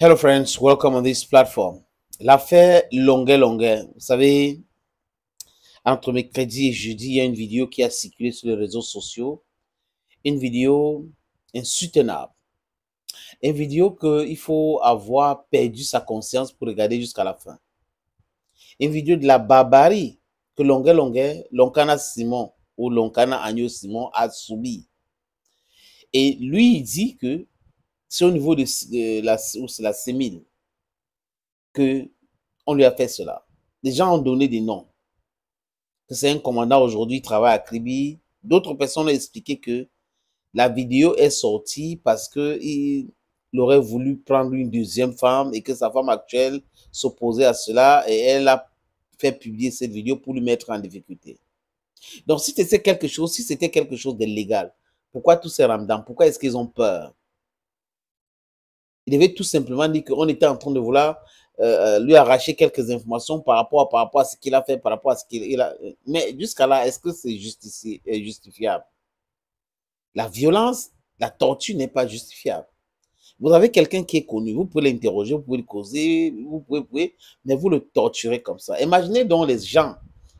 Hello friends, welcome on this platform. L'affaire longue longue, hein. vous savez, entre mercredi et jeudi, il y a une vidéo qui a circulé sur les réseaux sociaux, une vidéo insoutenable, une vidéo qu'il faut avoir perdu sa conscience pour regarder jusqu'à la fin, une vidéo de la barbarie que longue longue, hein. Longana Simon ou Longana Agneau Simon a subi. Et lui, il dit que c'est au niveau de, la, la sémile que on lui a fait cela. Les gens ont donné des noms. C'est un commandant aujourd'hui travaille à Kribi. D'autres personnes ont expliqué que la vidéo est sortie parce qu'il il, aurait voulu prendre une deuxième femme et que sa femme actuelle s'opposait à cela et elle a fait publier cette vidéo pour lui mettre en difficulté. Donc, si c'était quelque chose, si c'était quelque chose de légal, pourquoi tous ces ramdam pourquoi est-ce qu'ils ont peur il devait tout simplement dire qu'on était en train de vouloir euh, euh, lui arracher quelques informations par rapport, à, rapport à ce qu'il a fait, par rapport à ce qu'il a... Mais jusqu'à là, est-ce que c'est justifiable La violence, la torture n'est pas justifiable. Vous avez quelqu'un qui est connu, vous pouvez l'interroger, vous pouvez le causer, vous pouvez, vous pouvez, mais vous le torturez comme ça. Imaginez donc les gens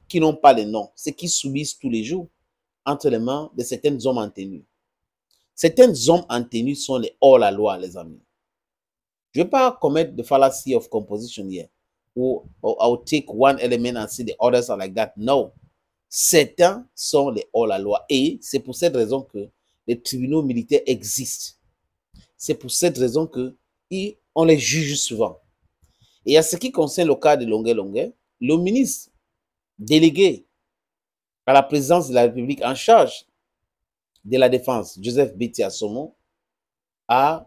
qui n'ont pas les noms, ceux qui subissent tous les jours entre les mains de certains hommes en tenue. Certains hommes en tenue sont les hors-la-loi, les amis. Je ne vais pas commettre the fallacy of composition here. Ou I'll take one element and que the others are comme ça. Non, Certains sont les hors-la-loi. Et c'est pour cette raison que les tribunaux militaires existent. C'est pour cette raison que on les juge souvent. Et à ce qui concerne le cas de Longue Longue, le ministre délégué à la présidence de la République en charge de la défense, Joseph Béthia-Somo, a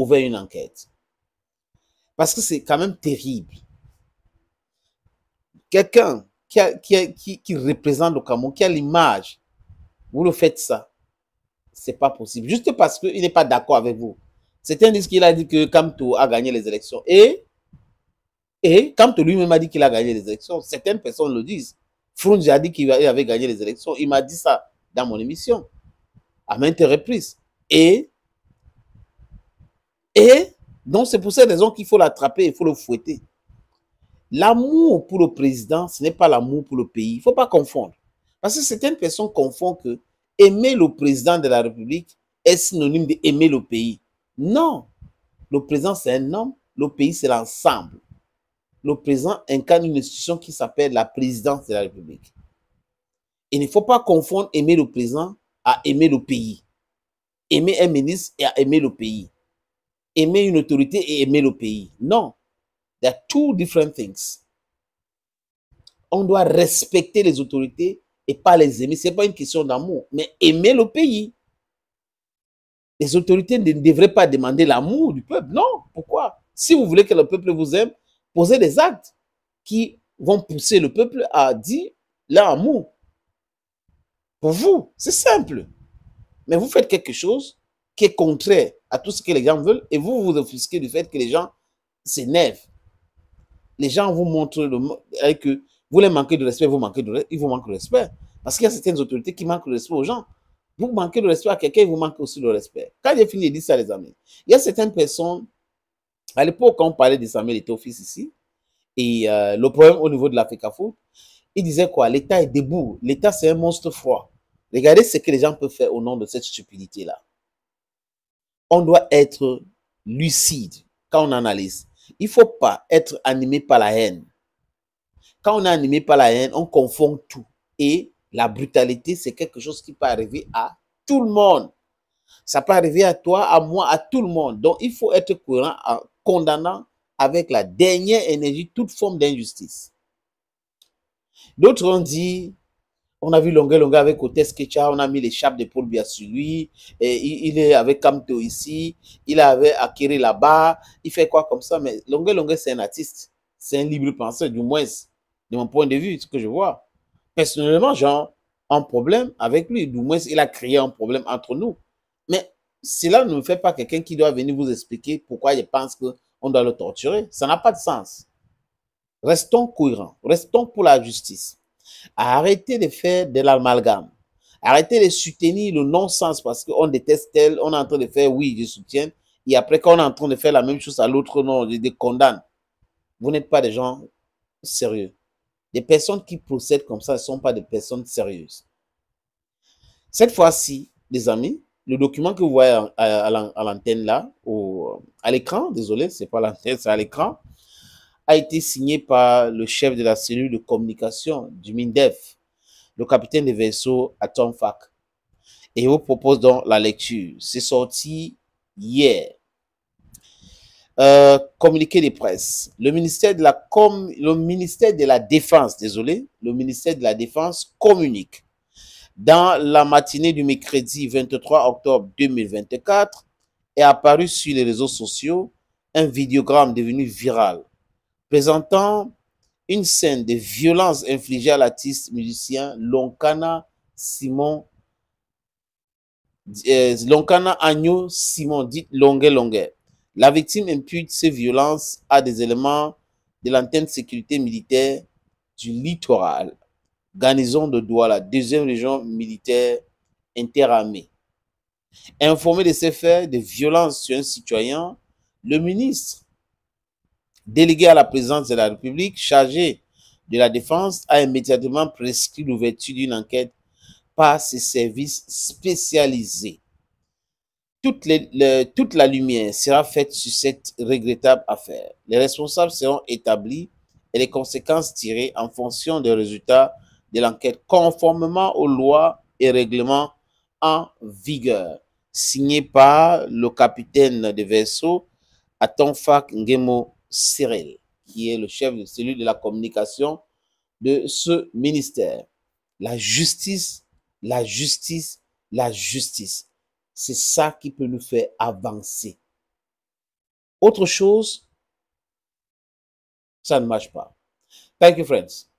ouvert une enquête. Parce que c'est quand même terrible. Quelqu'un qui, qui, qui, représente le Cameroun, qui a l'image, vous le faites ça. C'est pas possible. Juste parce qu'il n'est pas d'accord avec vous. C'est un disque qu'il a dit que Kamto a gagné les élections. Et, et Kamto lui-même a dit qu'il a gagné les élections. Certaines personnes le disent. Frunzi a dit qu'il avait gagné les élections. Il m'a dit ça dans mon émission, à maintes reprises. Et et donc, c'est pour cette raison qu'il faut l'attraper, il faut le fouetter. L'amour pour le président, ce n'est pas l'amour pour le pays. Il ne faut pas confondre. Parce que certaines personnes confondent que aimer le président de la République est synonyme de aimer le pays. Non. Le président, c'est un homme. Le pays, c'est l'ensemble. Le président incarne une institution qui s'appelle la présidence de la République. Il ne faut pas confondre aimer le président à aimer le pays. Aimer un ministre et à aimer le pays aimer une autorité et aimer le pays. Non. There are two different things. On doit respecter les autorités et pas les aimer. Ce n'est pas une question d'amour, mais aimer le pays. Les autorités ne devraient pas demander l'amour du peuple. Non. Pourquoi Si vous voulez que le peuple vous aime, posez des actes qui vont pousser le peuple à dire l'amour. Pour vous, c'est simple. Mais vous faites quelque chose qui est contraire à tout ce que les gens veulent et vous vous offusquez du fait que les gens s'énervent. Les gens vous montrent que vous les manquez de respect, vous manquez de, ils vous manquent de respect. Parce qu'il y a certaines autorités qui manquent de respect aux gens. Vous manquez de respect à quelqu'un, il vous manque aussi de respect. Quand j'ai fini, de dire ça, les amis. Il y a certaines personnes, à l'époque, quand on parlait des il était office ici, et euh, le problème au niveau de l'Afrique Foot, ils disaient quoi L'État est debout. L'État, c'est un monstre froid. Regardez ce que les gens peuvent faire au nom de cette stupidité-là on doit être lucide quand on analyse. Il faut pas être animé par la haine. Quand on est animé par la haine, on confond tout. Et la brutalité, c'est quelque chose qui peut arriver à tout le monde. Ça peut arriver à toi, à moi, à tout le monde. Donc, il faut être courant en condamnant avec la dernière énergie toute forme d'injustice. D'autres ont dit, on a vu Longue Longue avec côté on a mis les de Paul bien sur lui. Et il, est avec Camto ici, il avait acquéré là-bas. Il fait quoi comme ça Mais Longue Longue, c'est un artiste. C'est un libre penseur, du moins, de mon point de vue, ce que je vois. Personnellement, j'ai un problème avec lui. Du moins, il a créé un problème entre nous. Mais cela ne me fait pas quelqu'un qui doit venir vous expliquer pourquoi il pense qu'on doit le torturer. Ça n'a pas de sens. Restons cohérents. Restons pour la justice arrêter de faire de l'amalgame. arrêter de soutenir le non-sens parce qu'on déteste tel, on est en train de faire oui, je soutiens. Et après, quand on est en train de faire la même chose à l'autre, non, je les condamne. Vous n'êtes pas des gens sérieux. Des personnes qui procèdent comme ça ne sont pas des personnes sérieuses. Cette fois-ci, les amis, le document que vous voyez à, l'antenne là, au, à l'écran, désolé, c'est pas l'antenne, c'est à l'écran, a été signé par le chef de la cellule de communication du MINDEF, le capitaine des vaisseaux à Tom Fack. Et vous propose donc la lecture. C'est sorti hier. Euh, communiqué des presse. Le ministère de la le ministère de la Défense, désolé, le ministère de la Défense communique. Dans la matinée du mercredi 23 octobre 2024, est apparu sur les réseaux sociaux un vidéogramme devenu viral présentant une scène de violence infligée à l'artiste musicien Loncana Simon euh, Agno Simon, dit Longue Longue. La victime impute ces violences à des éléments de l'antenne de sécurité militaire du littoral, garnison de Douala, deuxième région militaire interarmée. Informé de ces faits de violence sur un citoyen, le ministre délégué à la présidence de la République chargé de la défense a immédiatement prescrit l'ouverture d'une enquête par ses services spécialisés. Toute, la lumière sera faite sur cette regrettable affaire. Les responsables seront établis et les conséquences tirées en fonction des résultats de l'enquête conformément aux lois et règlements en vigueur. Signé par le capitaine de vaisseau Atonfak Ngemo Cyril, qui est le chef de cellule de la communication de ce ministère. La justice, la justice, la justice. C'est ça qui peut nous faire avancer. Autre chose, ça ne marche pas. Thank you, friends.